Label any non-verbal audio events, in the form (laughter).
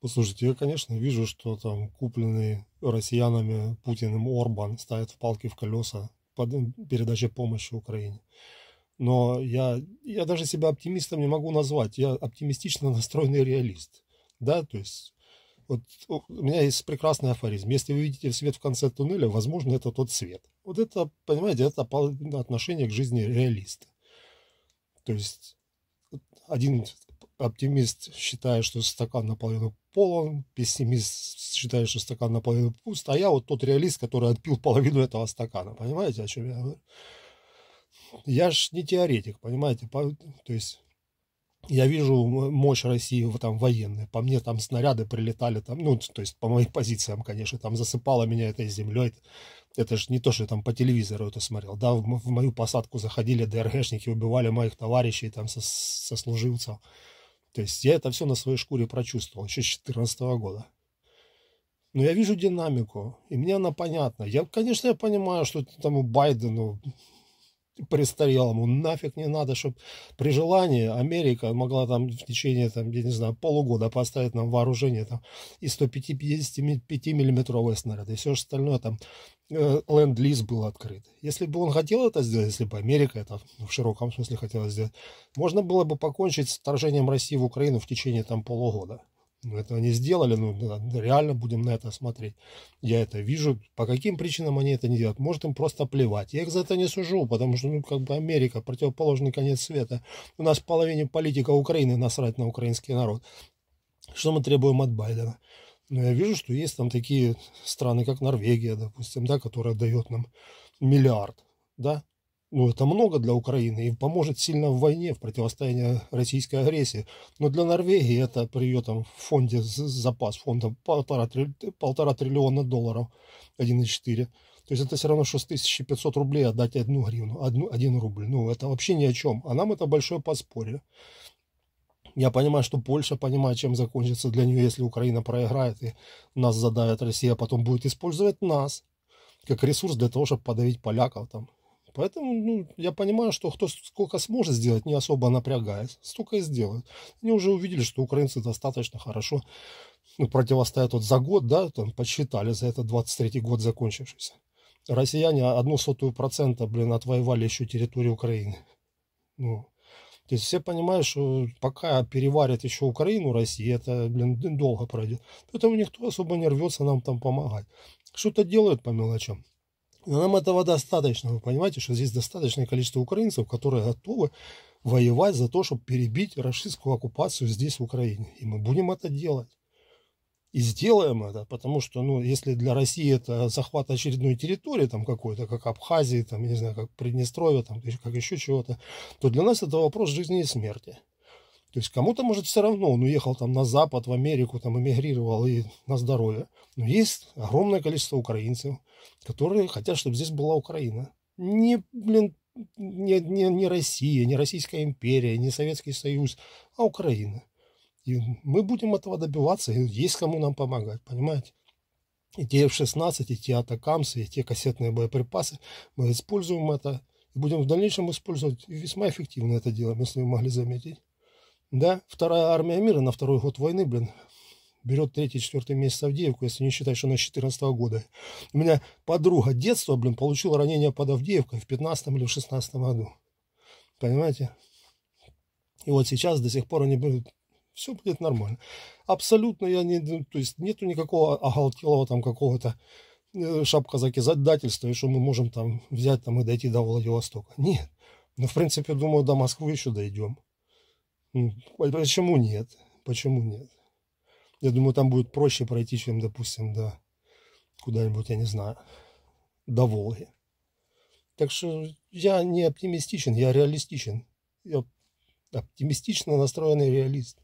Послушайте, я, конечно, вижу, что там купленный россиянами Путиным Орбан ставит в палки в колеса под передаче помощи Украине. Но я, я даже себя оптимистом не могу назвать. Я оптимистично (laughs) настроенный реалист. Да, то есть вот у меня есть прекрасный афоризм. Если вы видите свет в конце туннеля, возможно, это тот свет. Вот это, понимаете, это отношение к жизни реалиста. То есть один оптимист считает, что стакан наполовину полон, пессимист считает, что стакан наполовину пуст, а я вот тот реалист, который отпил половину этого стакана. Понимаете, о чем я говорю? Я ж не теоретик, понимаете? То есть я вижу мощь России в там военной. По мне там снаряды прилетали, там, ну, то есть по моим позициям, конечно, там засыпало меня этой землей. Это же не то, что я там по телевизору это смотрел. Да, в, в мою посадку заходили ДРГшники, убивали моих товарищей, там, со сослуживцев. То есть я это все на своей шкуре прочувствовал еще с 2014 года. Но я вижу динамику, и мне она понятна. Я, конечно, я понимаю, что там у Байдена престарелому нафиг не надо, чтобы при желании Америка могла там в течение, там, я не знаю, полугода поставить нам вооружение там и 155-миллиметровые снаряды, и все остальное там э, ленд-лиз был открыт. Если бы он хотел это сделать, если бы Америка это в широком смысле хотела сделать, можно было бы покончить с вторжением России в Украину в течение там полугода. Но этого не сделали, ну реально будем на это смотреть. Я это вижу, по каким причинам они это не делают. Может им просто плевать. Я их за это не сужу, потому что, ну, как бы Америка, противоположный конец света. У нас половине политика Украины насрать на украинский народ. Что мы требуем от Байдена? Но ну, я вижу, что есть там такие страны, как Норвегия, допустим, да, которая дает нам миллиард, да, ну, это много для Украины и поможет сильно в войне, в противостоянии российской агрессии. Но для Норвегии это при ее там фонде запас, фонда полтора, полтора триллиона долларов, 1,4. То есть это все равно 6500 рублей отдать одну гривну, одну, один рубль. Ну, это вообще ни о чем. А нам это большое подспорье. Я понимаю, что Польша понимает, чем закончится для нее, если Украина проиграет и нас задавит Россия, а потом будет использовать нас как ресурс для того, чтобы подавить поляков там Поэтому ну, я понимаю, что кто сколько сможет сделать, не особо напрягаясь, столько и сделает. Они уже увидели, что украинцы достаточно хорошо ну, противостоят вот за год, да, там подсчитали за этот 23-й год закончившийся. Россияне одну сотую процента, блин, отвоевали еще территорию Украины. Ну, то есть все понимают, что пока переварят еще Украину, Россия, это, блин, долго пройдет. Поэтому никто особо не рвется нам там помогать. Что-то делают по мелочам. Нам этого достаточно. Вы понимаете, что здесь достаточное количество украинцев, которые готовы воевать за то, чтобы перебить российскую оккупацию здесь, в Украине. И мы будем это делать. И сделаем это, потому что, ну, если для России это захват очередной территории там какой-то, как Абхазии, там, я не знаю, как Приднестровье, там, как еще чего-то, то для нас это вопрос жизни и смерти. То есть кому-то, может, все равно, он уехал там на Запад, в Америку, там эмигрировал и на здоровье. Но есть огромное количество украинцев, которые хотят, чтобы здесь была Украина. Не, блин, не, не, не Россия, не Российская империя, не Советский Союз, а Украина. И мы будем этого добиваться, и есть кому нам помогать, понимаете? И те F-16, и те атакамсы, и те кассетные боеприпасы, мы используем это, и будем в дальнейшем использовать, и весьма эффективно это делаем, если вы могли заметить. Да, вторая армия мира на второй год войны, блин, берет третий-четвертый месяц Авдеевку, если не считать, что она с 14 -го года. У меня подруга детства, блин, получила ранение под Авдеевкой в 15 или в 16 году. Понимаете? И вот сейчас до сих пор они будут... Все будет нормально. Абсолютно я не... Ну, то есть нету никакого оголтелого там какого-то э, шапка закизательства, и что мы можем там взять там и дойти до Владивостока. Нет. Но, ну, в принципе, думаю, до Москвы еще дойдем. А почему нет? Почему нет? Я думаю, там будет проще пройти, чем, допустим, до куда-нибудь, я не знаю, до Волги. Так что я не оптимистичен, я реалистичен. Я оптимистично настроенный реалист.